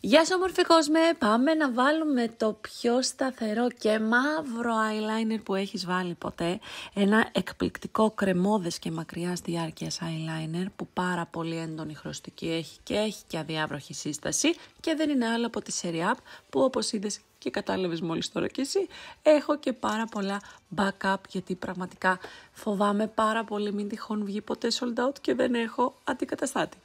Γεια σου όμορφη κόσμε, πάμε να βάλουμε το πιο σταθερό και μαύρο eyeliner που έχεις βάλει ποτέ. Ένα εκπληκτικό κρεμόδες και μακριάς διάρκειας eyeliner που πάρα πολύ έντονη χρωστική έχει και έχει και αδιάβροχη σύσταση και δεν είναι άλλο από τη Seriap που όπως είδες και κατάλαβες μόλις τώρα και εσύ, έχω και πάρα πολλά backup γιατί πραγματικά φοβάμαι πάρα πολύ μην τυχόν βγει ποτέ sold out και δεν έχω αντικαταστάτη.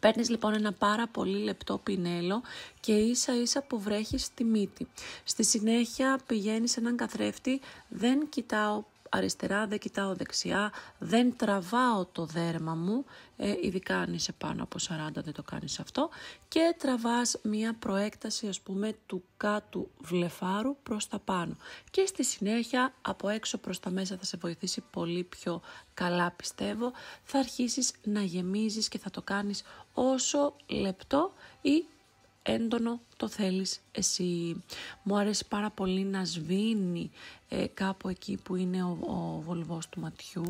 Παίρνεις λοιπόν ένα πάρα πολύ λεπτό πινέλο και ίσα ίσα που βρέχεις τη μύτη. Στη συνέχεια πηγαίνεις σε έναν καθρέφτη, δεν κοιτάω αριστερά, δεν κοιτάω δεξιά, δεν τραβάω το δέρμα μου, ε, ειδικά αν είσαι πάνω από 40 δεν το κάνεις αυτό, και τραβάς μια προέκταση ας πούμε του κάτου βλεφάρου προς τα πάνω. Και στη συνέχεια από έξω προς τα μέσα θα σε βοηθήσει πολύ πιο καλά πιστεύω, θα αρχίσεις να γεμίζεις και θα το κάνεις όσο λεπτό ή έντονο το θέλεις εσύ. Μου αρέσει πάρα πολύ να σβήνει ε, κάπου εκεί που είναι ο, ο βολβός του ματιού.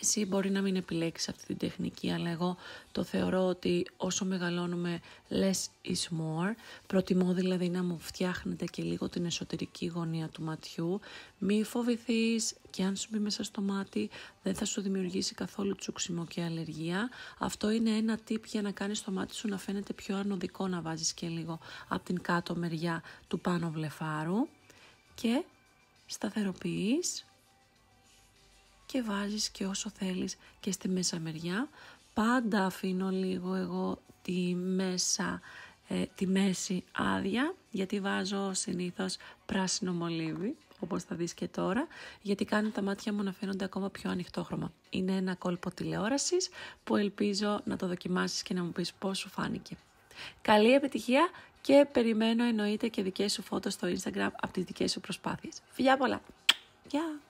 Εσύ μπορεί να μην επιλέξεις αυτή την τεχνική, αλλά εγώ το θεωρώ ότι όσο μεγαλώνουμε less is more. Προτιμώ δηλαδή να μου φτιάχνετε και λίγο την εσωτερική γωνία του ματιού. Μη φοβηθείς και αν σου μπει μέσα στο μάτι δεν θα σου δημιουργήσει καθόλου τσουξιμό και αλλεργία. Αυτό είναι ένα tip για να κάνεις το μάτι σου να φαίνεται πιο ανωδικό να βάζεις και λίγο από την κάτω μεριά του πάνω βλεφάρου. Και σταθεροποιείς και βάζεις και όσο θέλεις και στη μέσα μεριά. Πάντα αφήνω λίγο εγώ τη, μέσα, ε, τη μέση άδεια γιατί βάζω συνήθως πράσινο μολύβι όπως θα δεις και τώρα, γιατί κάνει τα μάτια μου να φαίνονται ακόμα πιο ανοιχτόχρωμα. Είναι ένα κόλπο τηλεόρασης που ελπίζω να το δοκιμάσεις και να μου πεις πώς σου φάνηκε. Καλή επιτυχία και περιμένω εννοείται και δικές σου φώτος στο Instagram από τις δικές σου προσπάθειες. Φιλιά πολλά! Γεια!